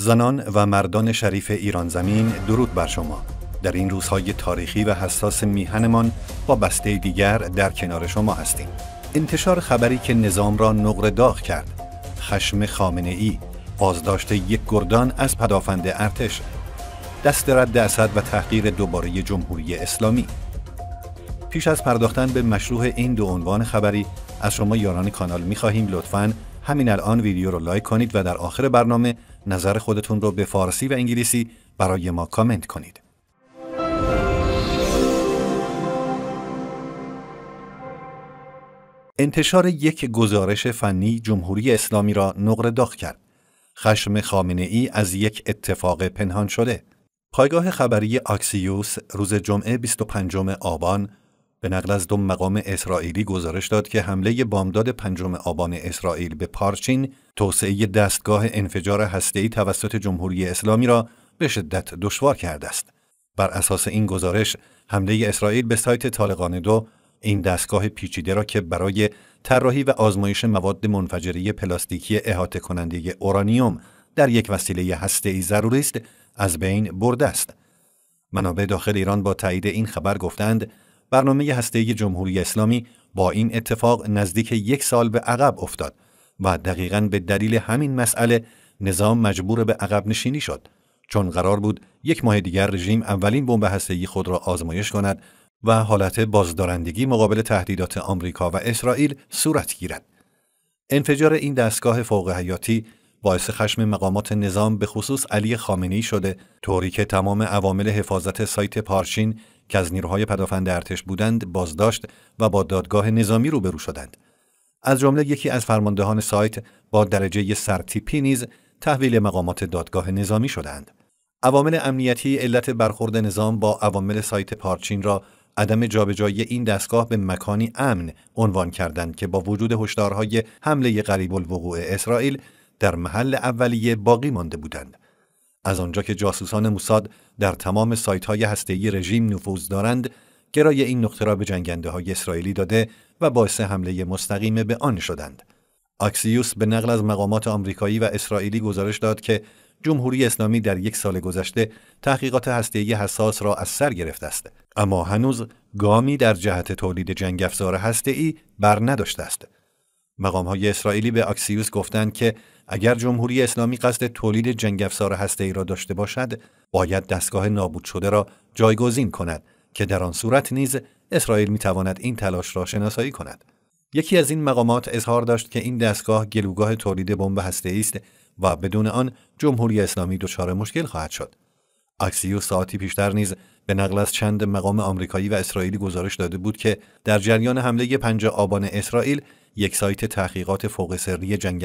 زنان و مردان شریف ایران زمین درود بر شما در این روزهای تاریخی و حساس میهنمان با بسته دیگر در کنار شما هستیم انتشار خبری که نظام را نقره داغ کرد خشم خامنه ای بازداشت یک گردان از پدافند ارتش دست رد اسد و تحقیر دوباره جمهوری اسلامی پیش از پرداختن به مشروع این دو عنوان خبری از شما یاران کانال میخواهیم لطفاً همین الان ویدیو رو لایک کنید و در آخر برنامه نظر خودتون رو به فارسی و انگلیسی برای ما کامنت کنید. انتشار یک گزارش فنی جمهوری اسلامی را نقره داغ کرد. خشم خامنه ای از یک اتفاق پنهان شده. پایگاه خبری آکسیوس روز جمعه 25 آبان به نقل از دو مقام اسرائیلی گزارش داد که حمله بامداد پنجم آبان اسرائیل به پارچین توسعه دستگاه انفجار هسته‌ای توسط جمهوری اسلامی را به شدت دشوار کرده است. بر اساس این گزارش، حمله اسرائیل به سایت طالقان دو این دستگاه پیچیده را که برای طراحی و آزمایش مواد منفجری پلاستیکی احاطه کننده اورانیوم در یک وسیله هسته‌ای ضروری است، از بین برده است. منابع داخل ایران با تایید این خبر گفتند برنامه هسته‌ای جمهوری اسلامی با این اتفاق نزدیک یک سال به عقب افتاد و دقیقا به دلیل همین مسئله نظام مجبور به عقب نشینی شد چون قرار بود یک ماه دیگر رژیم اولین بمب هسته‌ای خود را آزمایش کند و حالت بازدارندگی مقابل تهدیدات آمریکا و اسرائیل صورت گیرد. انفجار این دستگاه فوق حیاتی باعث خشم مقامات نظام به خصوص علی خامنی شده طوری که تمام عوامل حفاظت سایت پارشین که از نیروهای پدافند ارتش بودند بازداشت و با دادگاه نظامی روبرو شدند از جمله یکی از فرماندهان سایت با درجه سرتیپی نیز تحویل مقامات دادگاه نظامی شدند عوامل امنیتی علت برخورد نظام با عوامل سایت پارچین را عدم جابجایی این دستگاه به مکانی امن عنوان کردند که با وجود هشدارهای حمله قریب الوقوع اسرائیل در محل اولیه باقی مانده بودند از آنجا که جاسوسان موساد در تمام سایت های هسته‌ای رژیم نفوذ دارند، گرای این نقطه را به جنگنده های اسرائیلی داده و باعث حمله مستقیم به آن شدند. آکسیوس به نقل از مقامات آمریکایی و اسرائیلی گزارش داد که جمهوری اسلامی در یک سال گذشته تحقیقات هسته‌ای حساس را از سر گرفته است اما هنوز گامی در جهت تولید جنگ افزار هسته‌ای بر نداشته است مقام های اسرائیلی به آکسیوس گفتند که اگر جمهوری اسلامی قصد تولید جنگ هسته ای را داشته باشد باید دستگاه نابود شده را جایگزین کند که در آن صورت نیز اسرائیل می تواند این تلاش را شناسایی کند یکی از این مقامات اظهار داشت که این دستگاه گلوگاه تولید بمب هسته است و بدون آن جمهوری اسلامی دچار مشکل خواهد شد آکسیوس ساعتی پیشتر نیز به نقل از چند مقام آمریکایی و اسرائیلی گزارش داده بود که در جریان حمله 5 آبان اسرائیل یک سایت تحقیقات فوق سری جنگ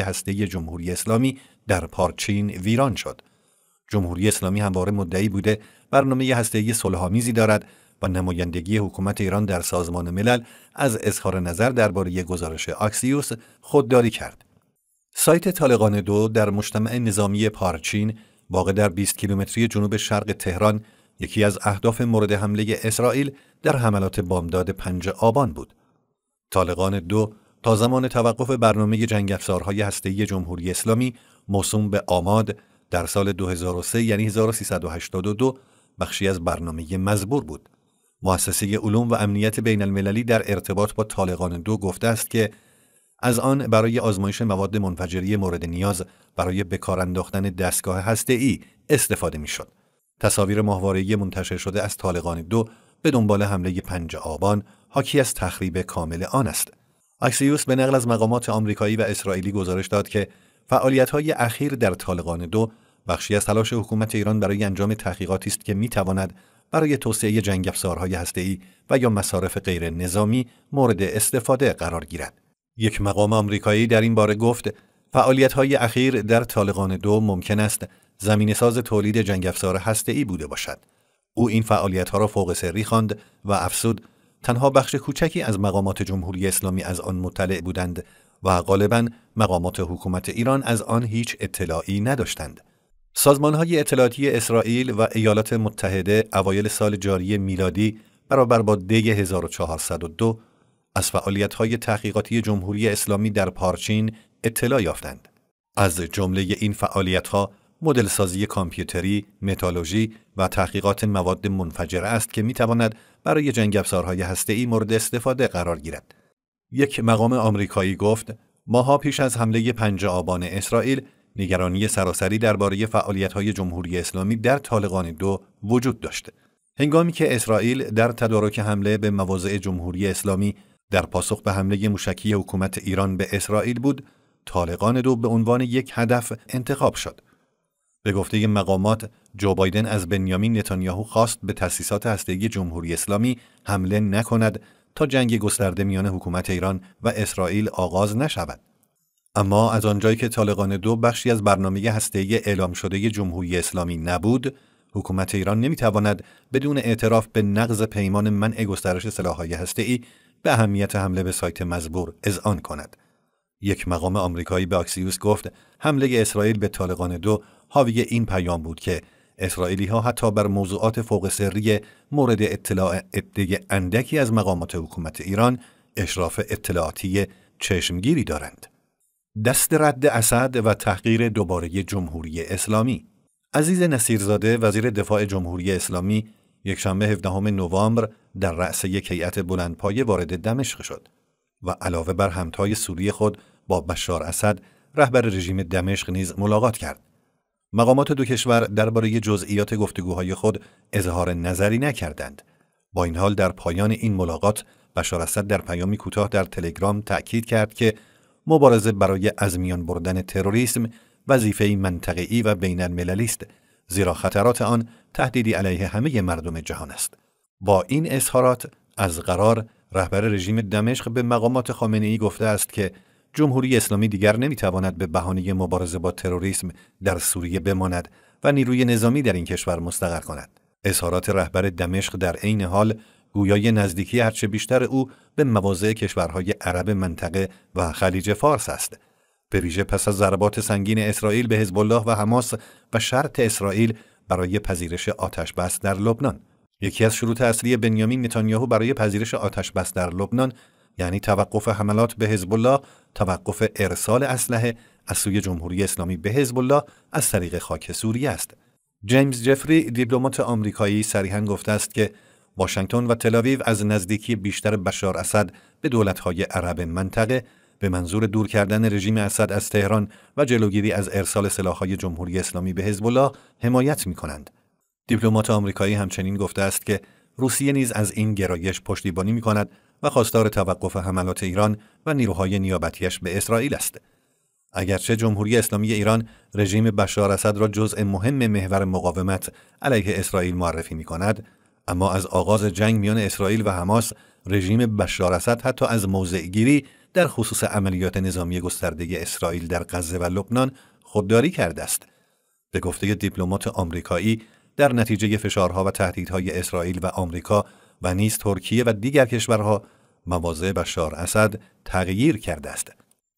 هسته جمهوری اسلامی در پارچین ویران شد. جمهوری اسلامی همواره مدعی بوده برنامه هسته صلح‌آمیزی دارد و نمایندگی حکومت ایران در سازمان ملل از اظهار نظر درباره گزارش آکسیوس خودداری کرد. سایت طالقان دو در مجتمع نظامی پارچین واقع در 20 کیلومتری جنوب شرق تهران یکی از اهداف مورد حمله اسرائیل در حملات بامداد 5 آبان بود. طالقان دو تا زمان توقف برنامه جنگ افزارهای هسته‌ای جمهوری اسلامی موسوم به آماد در سال 2003 یعنی 1382 بخشی از برنامه مزبور بود. مؤسسه علوم و امنیت بین المللی در ارتباط با طالقان دو گفته است که از آن برای آزمایش مواد منفجری مورد نیاز برای بکار انداختن دستگاه ای استفاده می شد. تصاویر ماهواره‌ای منتشر شده از طالقان دو به دنبال حمله پنج آبان حاکی از تخریب کامل آن است اکسیوس به نقل از مقامات آمریکایی و اسرائیلی گزارش داد که های اخیر در طالقان دو بخشی از تلاش حکومت ایران برای انجام تحقیقاتی است که میتواند برای توسعه جنگ افزارهای هسته‌ای و یا مصارف غیر نظامی مورد استفاده قرار گیرد. یک مقام آمریکایی در این باره گفت های اخیر در طالقان دو ممکن است زمین ساز تولید جنگ افزار هسته‌ای بوده باشد. او این فعالیت‌ها را فوق سری خواند و افسود تنها بخش کوچکی از مقامات جمهوری اسلامی از آن مطلع بودند و غالبا مقامات حکومت ایران از آن هیچ اطلاعی نداشتند. سازمان های اطلاعاتی اسرائیل و ایالات متحده اوایل سال جاری میلادی برابر با دی 1402 از فعالیت های تحقیقاتی جمهوری اسلامی در پارچین اطلاع یافتند. از جمله این فعالیت ها مدلسازی کامپیوتری، متالوژی و تحقیقات مواد منفجره است که میتواند برای جنگ افزارهای هسته‌ای مورد استفاده قرار گیرد. یک مقام آمریکایی گفت ماها پیش از حمله پنج آبان اسرائیل نگرانی سراسری درباره فعالیت‌های جمهوری اسلامی در طالقان دو وجود داشته. هنگامی که اسرائیل در تدارک حمله به مواضع جمهوری اسلامی در پاسخ به حمله موشکی حکومت ایران به اسرائیل بود، طالقان دو به عنوان یک هدف انتخاب شد. به گفته مقامات جو بایدن از بنیامین نتانیاهو خواست به تأسیسات هسته‌ای جمهوری اسلامی حمله نکند تا جنگ گسترده میان حکومت ایران و اسرائیل آغاز نشود. اما از آنجایی که طالقان دو بخشی از برنامه هسته‌ای اعلام شده جمهوری اسلامی نبود، حکومت ایران نمیتواند بدون اعتراف به نقض پیمان منع گسترش سلاح‌های هسته‌ای به اهمیت حمله به سایت مزبور اذعان کند. یک مقام آمریکایی به آکسیوس گفت حمله اسرائیل به طالقان دو حاوی این پیام بود که اسرائیلی ها حتی بر موضوعات فوق سری مورد اطلاع عده اندکی از مقامات حکومت ایران اشراف اطلاعاتی چشمگیری دارند. دست رد اسد و تحقیر دوباره جمهوری اسلامی عزیز نصیرزاده وزیر دفاع جمهوری اسلامی یکشنبه 17 نوامبر در رأس یک هیئت بلندپایه وارد دمشق شد. و علاوه بر همتای سوری خود با بشار اسد رهبر رژیم دمشق نیز ملاقات کرد مقامات دو کشور درباره جزئیات گفتگوهای خود اظهار نظری نکردند با این حال در پایان این ملاقات بشار اسد در پیامی کوتاه در تلگرام تأکید کرد که مبارزه برای از میان بردن تروریسم وظیفه منطقه‌ای و بین المللی است زیرا خطرات آن تهدیدی علیه همه مردم جهان است با این اظهارات از قرار رهبر رژیم دمشق به مقامات خامنه ای گفته است که جمهوری اسلامی دیگر نمیتواند به بهانه مبارزه با تروریسم در سوریه بماند و نیروی نظامی در این کشور مستقر کند. اظهارات رهبر دمشق در عین حال گویای نزدیکی هرچه بیشتر او به مواضع کشورهای عرب منطقه و خلیج فارس است. به ویژه پس از ضربات سنگین اسرائیل به حزب الله و حماس و شرط اسرائیل برای پذیرش آتش بس در لبنان یکی از شروط اصلی بنیامین نتانیاهو برای پذیرش آتش بس در لبنان یعنی توقف حملات به حزب الله، توقف ارسال اسلحه از سوی جمهوری اسلامی به حزب الله از طریق خاک سوریه است. جیمز جفری دیپلمات آمریکایی صریحا گفته است که واشنگتن و تلاویو از نزدیکی بیشتر بشار اسد به دولت‌های عرب منطقه به منظور دور کردن رژیم اسد از تهران و جلوگیری از ارسال سلاح‌های جمهوری اسلامی به حزب الله حمایت می‌کنند. دیپلمات آمریکایی همچنین گفته است که روسیه نیز از این گرایش پشتیبانی می کند و خواستار توقف حملات ایران و نیروهای نیابتیش به اسرائیل است. اگرچه جمهوری اسلامی ایران رژیم بشار اسد را جزء مهم محور مقاومت علیه اسرائیل معرفی می کند، اما از آغاز جنگ میان اسرائیل و حماس رژیم بشار اسد حتی از موضعگیری در خصوص عملیات نظامی گسترده اسرائیل در غزه و لبنان خودداری کرده است. به گفته دیپلمات آمریکایی در نتیجه فشارها و تهدیدهای اسرائیل و آمریکا و نیز ترکیه و دیگر کشورها مواضع بشار اسد تغییر کرده است.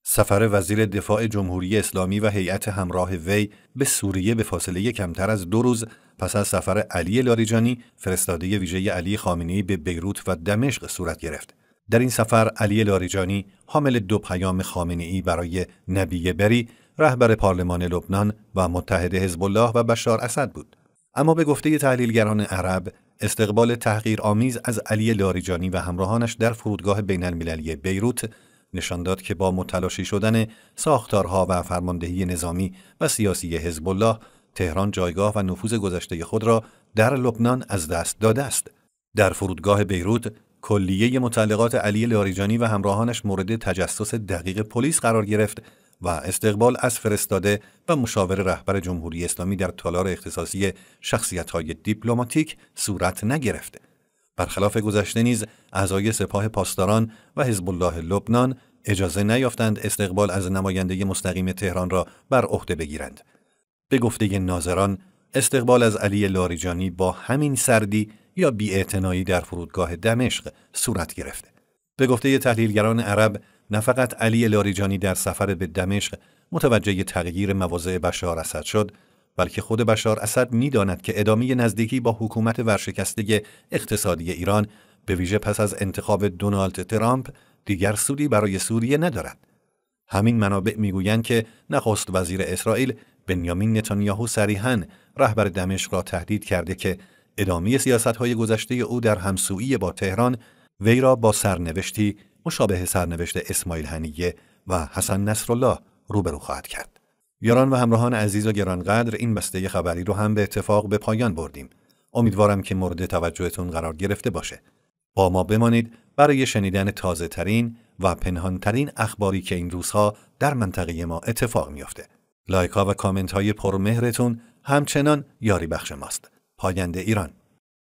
سفر وزیر دفاع جمهوری اسلامی و هیئت همراه وی به سوریه به فاصله کمتر از دو روز پس از سفر علی لاریجانی فرستاده ویژه علی خامنه‌ای به بیروت و دمشق صورت گرفت. در این سفر علی لاریجانی حامل دو پیام ای برای نبیه بری رهبر پارلمان لبنان و متحد حزب الله و بشار اسد بود. اما به گفته تحلیلگران عرب استقبال آمیز از علی لاریجانی و همراهانش در فرودگاه بین المللی بیروت نشان داد که با متلاشی شدن ساختارها و فرماندهی نظامی و سیاسی حزب الله تهران جایگاه و نفوذ گذشته خود را در لبنان از دست داده است در فرودگاه بیروت کلیه متعلقات علی لاریجانی و همراهانش مورد تجسس دقیق پلیس قرار گرفت و استقبال از فرستاده و مشاور رهبر جمهوری اسلامی در تالار اختصاصی های دیپلماتیک صورت نگرفته. برخلاف گذشته نیز اعضای سپاه پاسداران و حزب الله لبنان اجازه نیافتند استقبال از نماینده مستقیم تهران را بر عهده بگیرند. به گفته ناظران استقبال از علی لاریجانی با همین سردی یا بی‌اعتنایی در فرودگاه دمشق صورت گرفته. به گفته تحلیلگران عرب نه فقط علی لاریجانی در سفر به دمشق متوجه تغییر مواضع بشار اسد شد بلکه خود بشار اسد میداند که ادامه نزدیکی با حکومت ورشکسته اقتصادی ایران به ویژه پس از انتخاب دونالد ترامپ دیگر سودی برای سوریه ندارد همین منابع میگویند که نخست وزیر اسرائیل بنیامین نتانیاهو صریحا رهبر دمشق را تهدید کرده که ادامه سیاست های گذشته او در همسویی با تهران وی را با سرنوشتی مشابه سرنوشت اسماعیل هنیه و حسن نصرالله روبرو خواهد کرد. یاران و همراهان عزیز و گرانقدر این بسته خبری رو هم به اتفاق به پایان بردیم. امیدوارم که مورد توجهتون قرار گرفته باشه. با ما بمانید برای شنیدن تازه ترین و پنهان ترین اخباری که این روزها در منطقه ما اتفاق میافته. لایک ها و کامنت های پرمهرتون همچنان یاری بخش ماست. پاینده ایران